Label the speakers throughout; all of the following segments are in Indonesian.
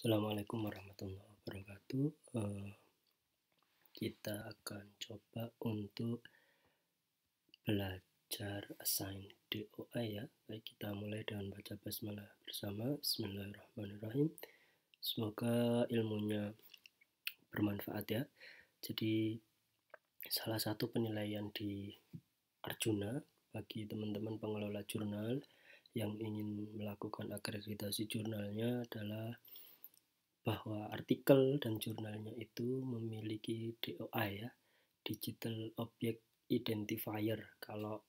Speaker 1: Assalamualaikum warahmatullahi wabarakatuh. Eh, kita akan coba untuk belajar assign DOA ya. Baik, kita mulai dengan baca basmalah bersama. Bismillahirrahmanirrahim. Semoga ilmunya bermanfaat ya. Jadi salah satu penilaian di Arjuna bagi teman-teman pengelola jurnal yang ingin melakukan akreditasi jurnalnya adalah bahwa artikel dan jurnalnya itu memiliki DOI ya, Digital Object Identifier kalau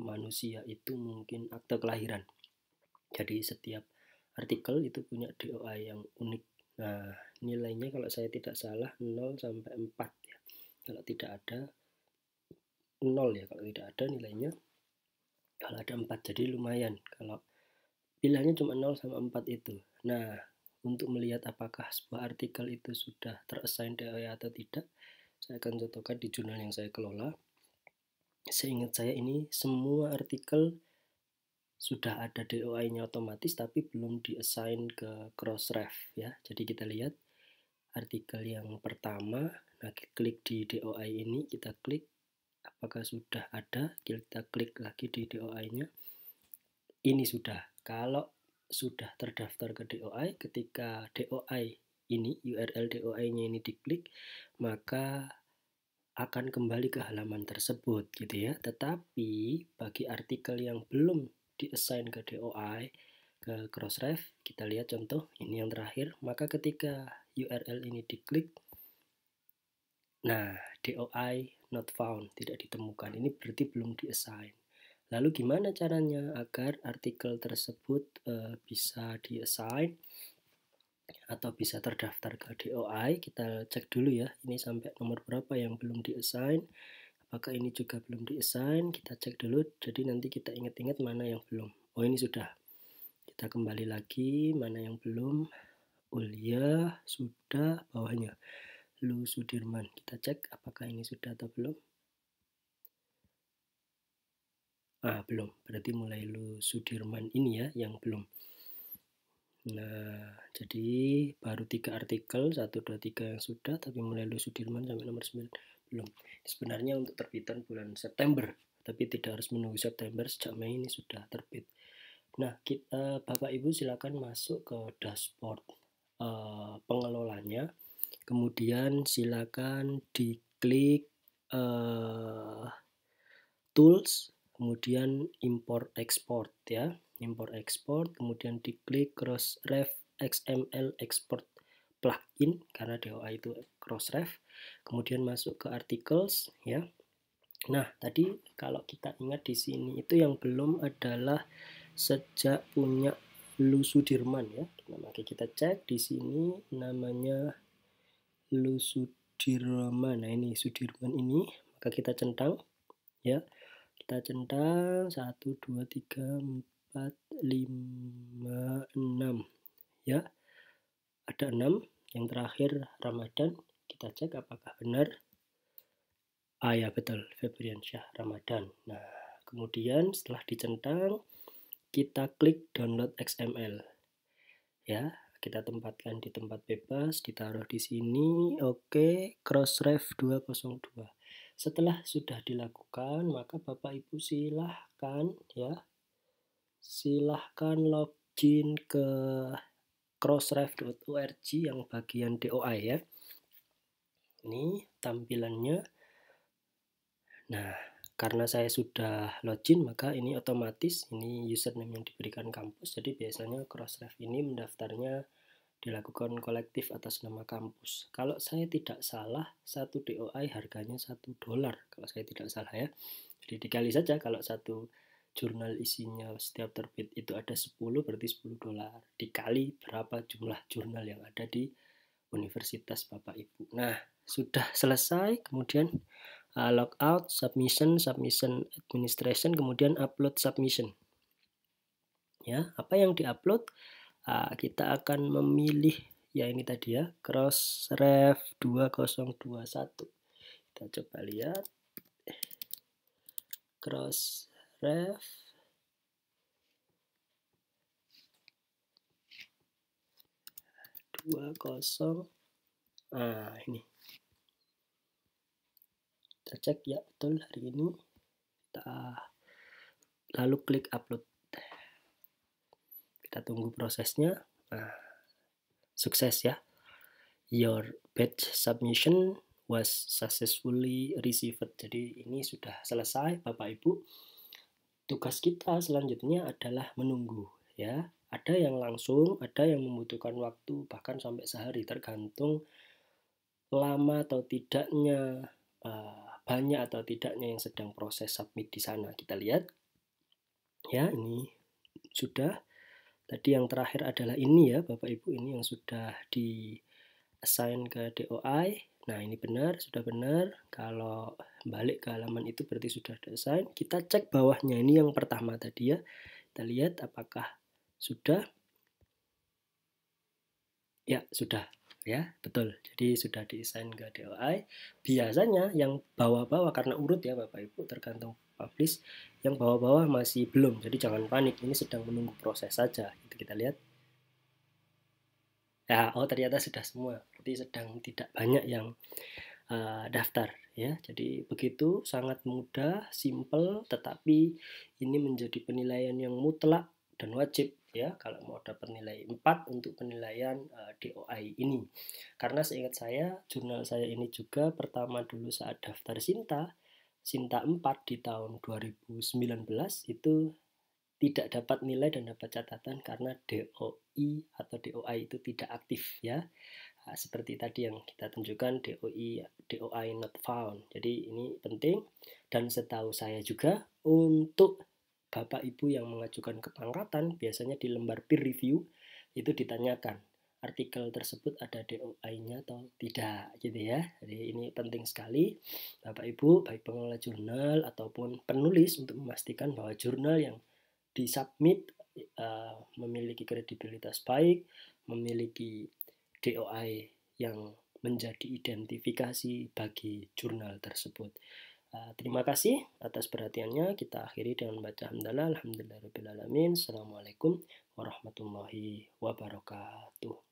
Speaker 1: manusia itu mungkin akte kelahiran. Jadi setiap artikel itu punya DOI yang unik. Nah, nilainya kalau saya tidak salah 0 sampai 4 ya. Kalau tidak ada 0 ya, kalau tidak ada nilainya kalau ada 4 jadi lumayan. Kalau pilihannya cuma 0 sama 4 itu. Nah, untuk melihat apakah sebuah artikel itu sudah terassign DOI e atau tidak, saya akan contohkan di jurnal yang saya kelola. Seingat saya ini semua artikel sudah ada DOI-nya otomatis tapi belum diassign ke Crossref ya. Jadi kita lihat artikel yang pertama, nah klik di DOI e ini, kita klik apakah sudah ada, kita klik lagi di DOI-nya. Ini sudah. Kalau sudah terdaftar ke DOI, ketika DOI ini, URL DOI-nya ini diklik, maka akan kembali ke halaman tersebut gitu ya. Tetapi bagi artikel yang belum diassign ke DOI, ke Crossref, kita lihat contoh ini yang terakhir, maka ketika URL ini diklik, nah DOI not found, tidak ditemukan. Ini berarti belum diassign. Lalu gimana caranya agar artikel tersebut e, bisa diassign atau bisa terdaftar ke DOI? Kita cek dulu ya, ini sampai nomor berapa yang belum diassign. Apakah ini juga belum diassign? Kita cek dulu. Jadi nanti kita ingat-ingat mana yang belum. Oh ini sudah. Kita kembali lagi mana yang belum. Ulia sudah bawahnya. Lu Sudirman. Kita cek apakah ini sudah atau belum ah belum berarti mulai lu Sudirman ini ya yang belum nah jadi baru tiga artikel satu dua tiga yang sudah tapi mulai lu Sudirman sampai nomor 9 belum sebenarnya untuk terbitan bulan September tapi tidak harus menunggu September sejak Mei ini sudah terbit nah kita eh, Bapak Ibu silakan masuk ke dashboard uh, pengelolanya kemudian silakan diklik uh, tools kemudian import export ya import export kemudian diklik cross ref xml export plugin karena DOA itu cross ref kemudian masuk ke articles ya nah tadi kalau kita ingat di sini itu yang belum adalah sejak punya Lu Sudirman ya nah, maka kita cek di sini namanya Lu Sudirman nah ini Sudirman ini maka kita centang ya kita centang 1 2 3 4 5 6 ya ada 6 yang terakhir Ramadan kita cek apakah benar ah ya betul Febrian Syah Ramadan nah kemudian setelah dicentang kita klik download XML ya kita tempatkan di tempat bebas ditaruh di sini oke okay. crossref 202 setelah sudah dilakukan, maka Bapak Ibu silahkan ya, silahkan login ke crossref.org yang bagian DOI ya. Ini tampilannya. Nah, karena saya sudah login, maka ini otomatis ini username yang diberikan kampus. Jadi biasanya crossref ini mendaftarnya dilakukan kolektif atas nama kampus. Kalau saya tidak salah, satu DOI harganya satu dolar, kalau saya tidak salah ya. Jadi dikali saja kalau satu jurnal isinya setiap terbit itu ada 10, berarti 10 dolar. Dikali berapa jumlah jurnal yang ada di universitas Bapak Ibu. Nah, sudah selesai, kemudian uh, out, submission, submission administration, kemudian upload submission. Ya, apa yang diupload? upload Nah, Kita akan memilih ya ini tadi ya, cross ref 2021. Kita coba lihat cross ref dua kosong ah ini kita cek ya betul hari ini kita lalu klik upload kita tunggu prosesnya nah, sukses ya your batch submission was successfully received jadi ini sudah selesai Bapak Ibu tugas kita selanjutnya adalah menunggu ya ada yang langsung ada yang membutuhkan waktu bahkan sampai sehari tergantung lama atau tidaknya eh, banyak atau tidaknya yang sedang proses submit di sana kita lihat ya ini sudah Tadi yang terakhir adalah ini ya, Bapak Ibu, ini yang sudah di assign ke DOI. Nah, ini benar, sudah benar. Kalau balik ke halaman itu berarti sudah di assign. Kita cek bawahnya ini yang pertama tadi ya. Kita lihat apakah sudah. Ya, sudah ya betul jadi sudah diisain ke DOI biasanya yang bawah-bawah karena urut ya Bapak Ibu tergantung publish yang bawah-bawah masih belum jadi jangan panik ini sedang menunggu proses saja itu kita lihat ya oh ternyata sudah semua jadi sedang tidak banyak yang uh, daftar ya jadi begitu sangat mudah simple tetapi ini menjadi penilaian yang mutlak dan wajib ya kalau mau dapat nilai 4 untuk penilaian uh, eh, DOI ini. Karena seingat saya jurnal saya ini juga pertama dulu saat daftar Sinta, Sinta 4 di tahun 2019 itu tidak dapat nilai dan dapat catatan karena DOI atau DOI itu tidak aktif ya. Nah, seperti tadi yang kita tunjukkan DOI DOI not found. Jadi ini penting dan setahu saya juga untuk Bapak Ibu yang mengajukan kepangkatan biasanya di lembar peer review itu ditanyakan artikel tersebut ada DOI-nya atau tidak gitu ya. Jadi ini penting sekali Bapak Ibu baik pengelola jurnal ataupun penulis untuk memastikan bahwa jurnal yang disubmit uh, memiliki kredibilitas baik, memiliki DOI yang menjadi identifikasi bagi jurnal tersebut. Eh, terima kasih atas perhatiannya. Kita akhiri dengan baca hamdalah. Alhamdulillahirrahmanirrahim. Assalamualaikum warahmatullahi wabarakatuh.